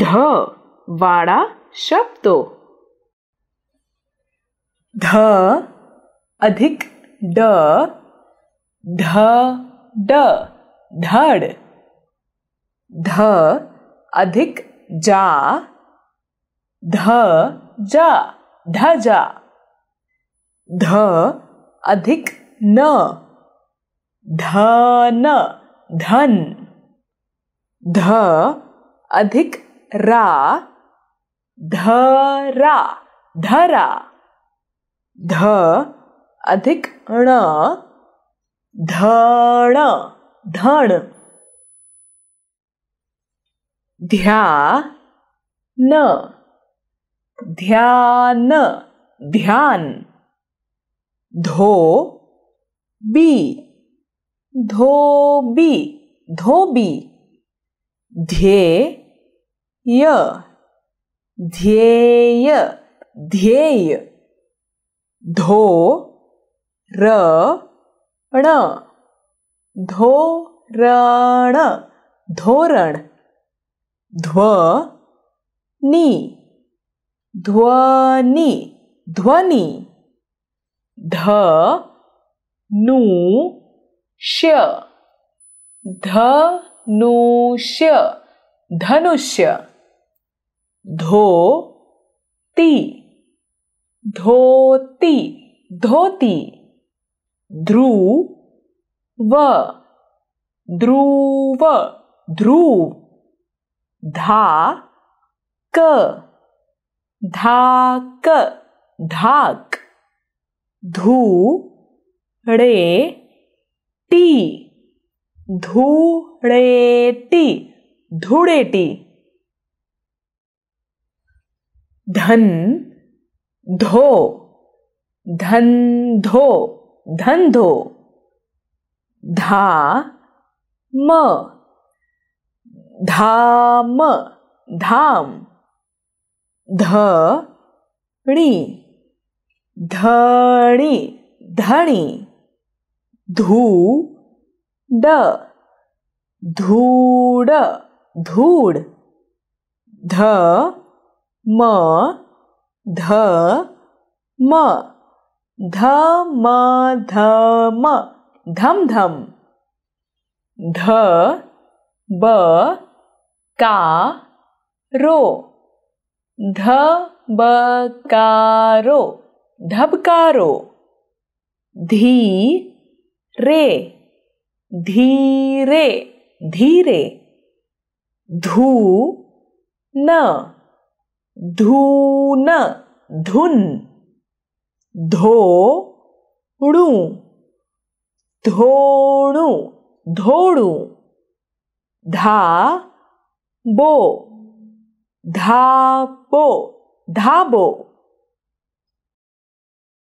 ध વાળા शब्दों ધ अधिक ड ધ ड ધડ ધ अधिक जा ध जा धजा ध अधिक न धन धन ध अधिक रा धरा धरा ध अधिक ण धण धण ध्यान ध्यान ध्यान धो बी धोबी धोबी ध्ये य ध्येय ध्येय धो र ण धोरण धोरण ध्व नि ध्वनि ध्वनि ध नु श्य धनुष्य धनुष्य धोती धोती धोती ध्रुव ध्रुव ध्रुव धा क धाक धाक धू रे टी धूड़ेटी धूड़ेटी धन धो धन धो धन धो धा म धाम धाम धी धणी धणी धू ड धूड धूड ध म ध म ध म ध म धम धम ध ब का रो ध ब का रो धबकारो धी रे धीरे धीरे धू न ধুন ধুন ধো ড়ু ধোড়ু ধোড়ু ধা বো ধাপো ধাবো